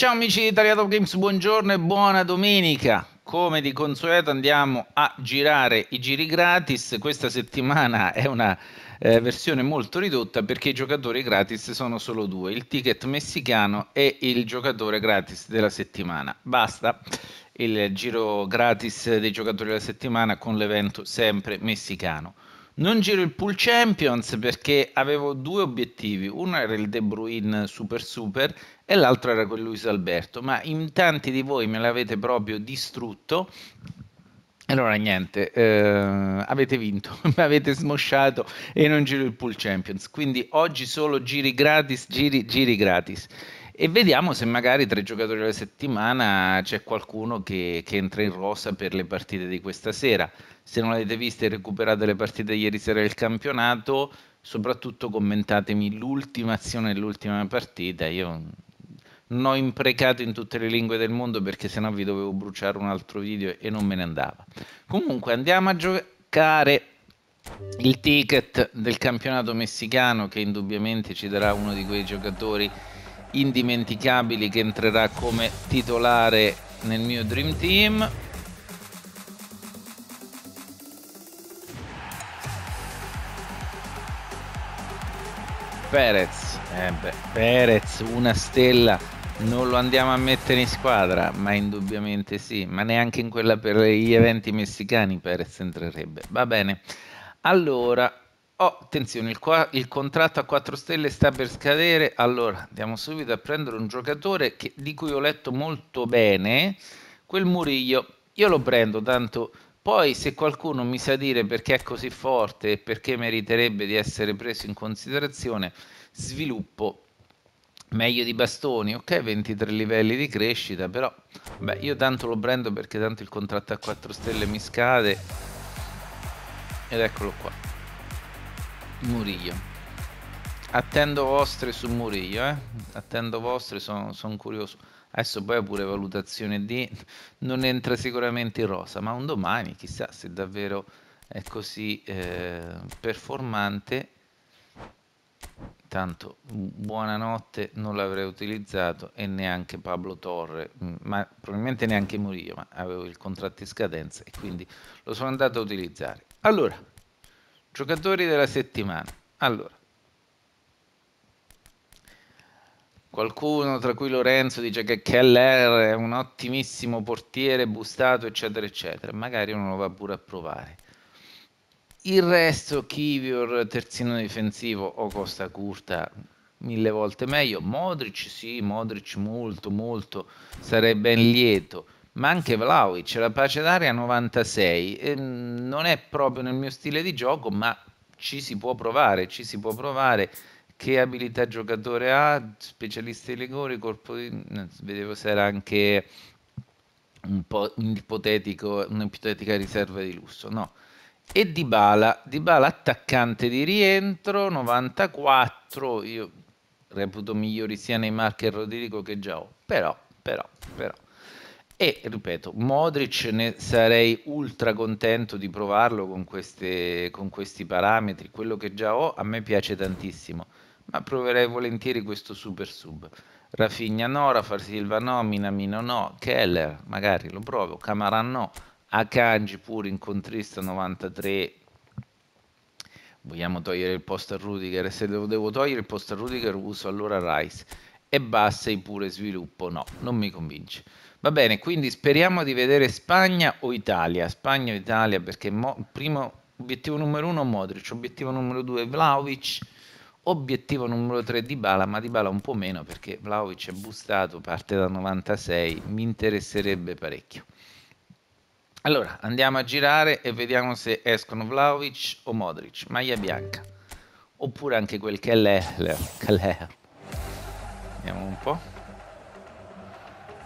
Ciao amici di Italiato Games, buongiorno e buona domenica. Come di consueto andiamo a girare i giri gratis. Questa settimana è una eh, versione molto ridotta perché i giocatori gratis sono solo due, il ticket messicano e il giocatore gratis della settimana. Basta il giro gratis dei giocatori della settimana con l'evento sempre messicano. Non giro il pool Champions perché avevo due obiettivi, uno era il De Bruyne super super e l'altro era quel Luis Alberto, ma in tanti di voi me l'avete proprio distrutto allora niente, eh, avete vinto, mi avete smosciato e non giro il pool Champions, quindi oggi solo giri gratis, giri, giri gratis e vediamo se magari tra i giocatori alla settimana c'è qualcuno che, che, entra in rossa per le partite di questa sera. Se non l'avete vista e recuperate le partite di ieri sera del campionato, soprattutto commentatemi l'ultima azione e l'ultima partita. Io non ho imprecato in tutte le lingue del mondo perché sennò vi dovevo bruciare un altro video e non me ne andava. Comunque andiamo a giocare il ticket del campionato messicano che indubbiamente ci darà uno di quei giocatori indimenticabili che entrerà come titolare nel mio Dream Team. Perez, eh beh, Perez, una stella, non lo andiamo a mettere in squadra, ma indubbiamente sì, ma neanche in quella per gli eventi messicani Perez entrerebbe. Va bene, allora Oh, attenzione, il, qua, il, contratto a 4 stelle sta per scadere. Allora, andiamo subito a prendere un giocatore che, di cui ho letto molto bene, quel Murillo. Io lo prendo, tanto poi se qualcuno mi sa dire perché è così forte e perché meriterebbe di essere preso in considerazione, sviluppo meglio di bastoni, ok, 23 livelli di crescita, però beh, io tanto lo prendo perché tanto il contratto a 4 stelle mi scade. Ed eccolo qua. Murillo. Attendo vostre su Murillo, eh? Attendo vostre, sono son curioso. Adesso poi ho pure valutazione di... Non entra sicuramente in rosa, ma un domani, chissà se davvero è così eh, performante. Tanto buonanotte non l'avrei utilizzato e neanche Pablo Torre, mm, ma probabilmente neanche Murillo, ma avevo il contratto in scadenza e quindi lo sono andato a utilizzare. Allora, Giocatori della settimana. Allora. Qualcuno, tra cui Lorenzo, dice che Keller è un ottimissimo portiere, bustato, eccetera, eccetera. Magari uno lo va pure a provare. Il resto, Kivior, terzino difensivo o Costa Curta, mille volte meglio. Modric, sì, Modric molto, molto, sarei ben lieto ma anche Vlaovic, la pace d'aria 96, ehm, non è proprio nel mio stile di gioco, ma ci si può provare, ci si può provare che abilità giocatore ha, specialista di rigori, corpo di... vedevo se era anche un po' un'ipotetica riserva di lusso, no. E Dybala, Dybala attaccante di rientro, 94, io reputo migliori sia nei Neymar che Rodrigo che già ho, però, però, però. E ripeto, Modric ne sarei ultra contento di provarlo con, queste, con, questi parametri. Quello che già ho a me piace tantissimo, ma proverei volentieri questo super sub. Rafinha no, Rafa Silva no, Minamino no, Keller magari lo provo, Camaran no, Akanji pure incontrista 93. Vogliamo togliere il posto a Rudiger se devo, devo togliere il posto a Rudiger uso allora Rice e Bassei pure sviluppo no, non mi convince. Va bene, quindi speriamo di vedere Spagna o Italia. Spagna o Italia perché mo, primo, obiettivo numero uno Modric, obiettivo numero due Vlaovic, obiettivo numero tre Dybala, ma Dybala un po' meno perché Vlaovic è bustato, parte da 96, mi interesserebbe parecchio. Allora, andiamo a girare e vediamo se escono Vlaovic o Modric, maglia bianca, oppure anche quel che è Lehler. Vediamo un po'.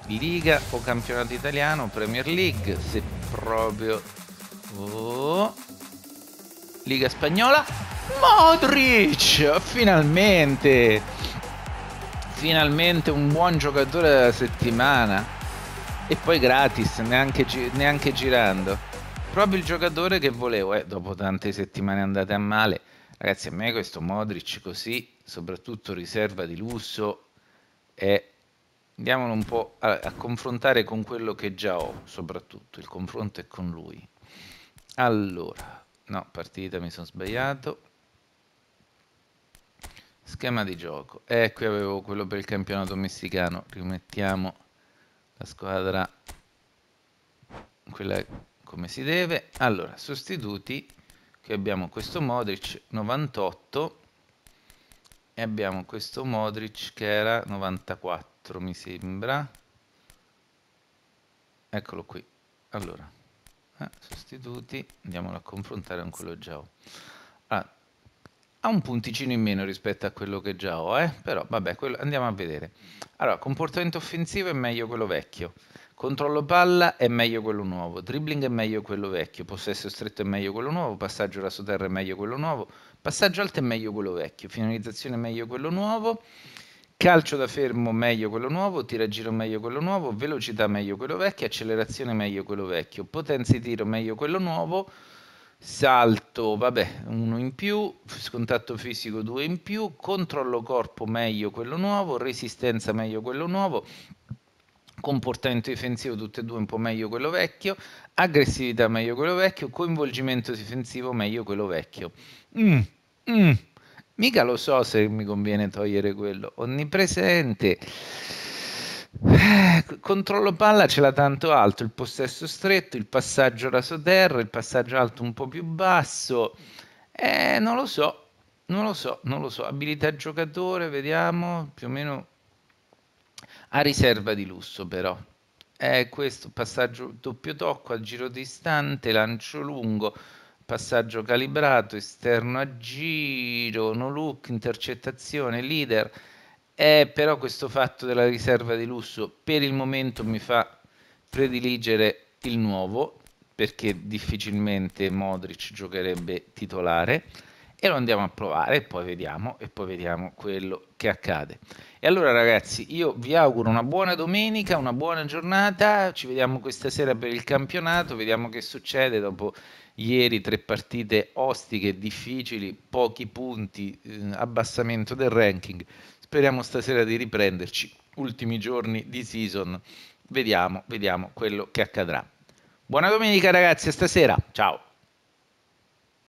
Liga o campionato italiano, Premier League, se proprio... Oh. Liga spagnola, Modric! Finalmente! Finalmente un buon giocatore della settimana. E poi gratis, neanche, neanche girando. Proprio il giocatore che volevo, eh, dopo tante settimane andate a male. Ragazzi, a me questo Modric così, soprattutto riserva di lusso, è Andiamolo un po' a, a confrontare con quello che già ho, soprattutto. Il confronto è con lui. Allora, no, partita mi sono sbagliato. Schema di gioco. Eh, qui avevo quello per il campionato messicano. Rimettiamo la squadra quella come si deve. Allora, sostituti. Qui abbiamo questo Modric 98 e abbiamo questo Modric che era 94 mi sembra eccolo qui allora eh, sostituti andiamolo a confrontare con quello già ho allora, ah, ha un punticino in meno rispetto a quello che già ho eh? però vabbè quello, andiamo a vedere allora comportamento offensivo è meglio quello vecchio Controllo palla è meglio quello nuovo, dribbling è meglio quello vecchio, possesso stretto è meglio quello nuovo, passaggio raso terra è meglio quello nuovo, passaggio alto è meglio quello vecchio, finalizzazione è meglio quello nuovo, calcio da fermo meglio quello nuovo, tira giro meglio quello nuovo, velocità meglio quello vecchio, accelerazione meglio quello vecchio, potenza di tiro meglio quello nuovo, salto, vabbè, uno in più, scontatto fisico due in più, controllo corpo meglio quello nuovo, resistenza meglio quello nuovo comportamento difensivo tutte e due un po' meglio quello vecchio, aggressività meglio quello vecchio, coinvolgimento difensivo meglio quello vecchio. Mm, mm, mica lo so se mi conviene togliere quello. Onnipresente. Eh, controllo palla ce l'ha tanto alto, il possesso stretto, il passaggio raso terra, il passaggio alto un po' più basso. Eh, non lo so, non lo so, non lo so. Abilità giocatore, vediamo, più o meno a riserva di lusso però. È questo passaggio doppio tocco a giro distante, lancio lungo, passaggio calibrato, esterno a giro, no look, intercettazione, leader. È però questo fatto della riserva di lusso per il momento mi fa prediligere il nuovo perché difficilmente Modric giocherebbe titolare e lo andiamo a provare e poi vediamo e poi vediamo quello che accade. E allora ragazzi, io vi auguro una buona domenica, una buona giornata, ci vediamo questa sera per il campionato, vediamo che succede dopo ieri tre partite ostiche, difficili, pochi punti, eh, abbassamento del ranking. Speriamo stasera di riprenderci, ultimi giorni di season. Vediamo, vediamo quello che accadrà. Buona domenica ragazzi, stasera. Ciao.